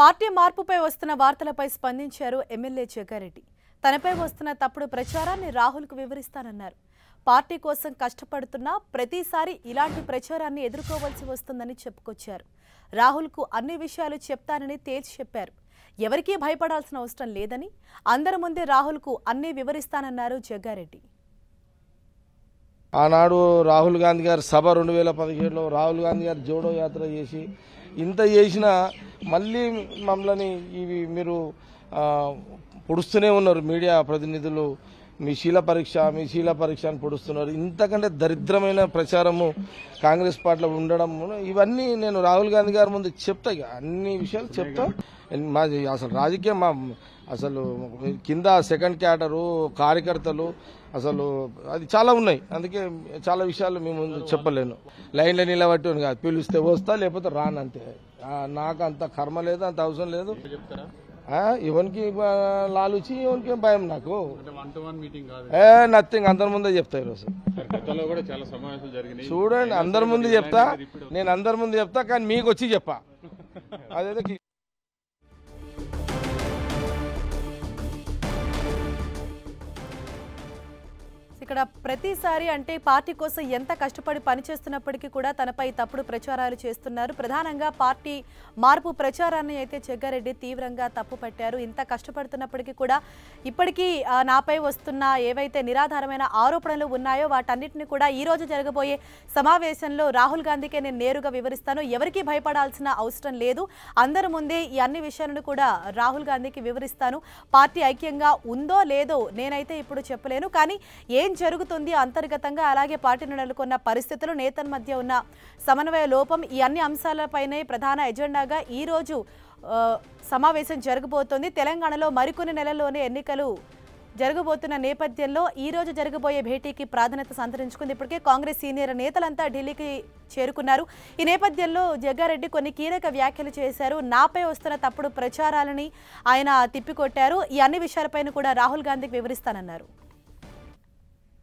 party మార్పుపై వస్తున్న వార్తలపై స్పందించారు ఎమ్మెల్యే జగ్గారెడ్డి తనపై వస్తున్న తప్పుడు ప్రచారాన్ని రాహుల్కు వివరిస్తానన్నారు పార్టీ కోసం కష్టపడుతున్నా ప్రతిసారి ఇలాంటి ప్రచారాన్ని ఎదుర్కోవాల్సి వస్తుందని చెప్పుకొచ్చారు రాహుల్కు అన్ని విషయాలు చెప్తానని తేల్చి చెప్పారు ఎవరికీ భయపడాల్సిన అవసరం లేదని అందరి ముందే రాహుల్కు అన్నీ వివరిస్తానన్నారు జగ్గారెడ్డి ఆనాడు రాహుల్ గాంధీ గారు సభ రెండు వేల పదిహేడులో రాహుల్ గాంధీ గారు జోడో యాత్ర చేసి ఇంత చేసినా మళ్ళీ మమ్మల్ని ఇవి మీరు పొడుస్తూనే ఉన్నారు మీడియా ప్రతినిధులు మీ శీల పరీక్ష మీ శీల పరీక్ష అని పొడుస్తున్నారు ఇంతకంటే దరిద్రమైన ప్రచారము కాంగ్రెస్ పార్టీలో ఉండడం ఇవన్నీ నేను రాహుల్ గాంధీ గారి ముందు చెప్తా అన్ని విషయాలు చెప్తా మా అసలు రాజకీయం మా అసలు కింద సెకండ్ క్యాటరు కార్యకర్తలు అసలు అది చాలా ఉన్నాయి అందుకే చాలా విషయాలు మేము చెప్పలేను లైన్లో నిలబట్టి కాదు పిలిస్తే వస్తా లేకపోతే రానంతే నాకు అంత కర్మ లేదు అంత అవసరం లేదు చెప్తారా ఇవన్కి లాలుచి ఇవన్కి భయం నాకు ఏ నథింగ్ అందరి ముందే చెప్తా ఈరోజు చూడండి అందరి ముందు చెప్తా నేను అందరి ముందు చెప్తా కానీ మీకు వచ్చి చెప్పా అదే ఇక్కడ ప్రతిసారి అంటే పార్టీ కోసం ఎంత కష్టపడి పనిచేస్తున్నప్పటికీ కూడా తనపై తప్పుడు ప్రచారాలు చేస్తున్నారు ప్రధానంగా పార్టీ మార్పు ప్రచారాన్ని అయితే జగ్గారెడ్డి తీవ్రంగా తప్పు పట్టారు ఇంత కష్టపడుతున్నప్పటికీ కూడా ఇప్పటికీ నాపై వస్తున్న ఏవైతే నిరాధారమైన ఆరోపణలు ఉన్నాయో వాటన్నిటిని కూడా ఈ రోజు జరగబోయే సమావేశంలో రాహుల్ గాంధీకే నేను నేరుగా వివరిస్తాను ఎవరికీ భయపడాల్సిన అవసరం లేదు అందరి ముందే ఈ అన్ని విషయాలను కూడా రాహుల్ గాంధీకి వివరిస్తాను పార్టీ ఐక్యంగా ఉందో లేదో నేనైతే ఇప్పుడు చెప్పలేను కానీ ఏం జరుగుతుంది అంతర్గతంగా అలాగే పార్టీ నెలకొన్న పరిస్థితులు నేతల మధ్య ఉన్న సమన్వయ లోపం ఈ అన్ని అంశాలపైనే ప్రధాన ఎజెండాగా ఈరోజు సమావేశం జరగబోతోంది తెలంగాణలో మరికొన్ని నెలల్లోనే ఎన్నికలు జరగబోతున్న నేపథ్యంలో ఈ రోజు జరగబోయే భేటీకి ప్రాధాన్యత సంతరించుకుంది ఇప్పటికే కాంగ్రెస్ సీనియర్ నేతలంతా ఢిల్లీకి చేరుకున్నారు ఈ నేపథ్యంలో జగ్గారెడ్డి కొన్ని కీలక వ్యాఖ్యలు చేశారు నాపై వస్తున్న తప్పుడు ప్రచారాలని ఆయన తిప్పికొట్టారు ఈ అన్ని విషయాలపైన కూడా రాహుల్ గాంధీకి వివరిస్తానన్నారు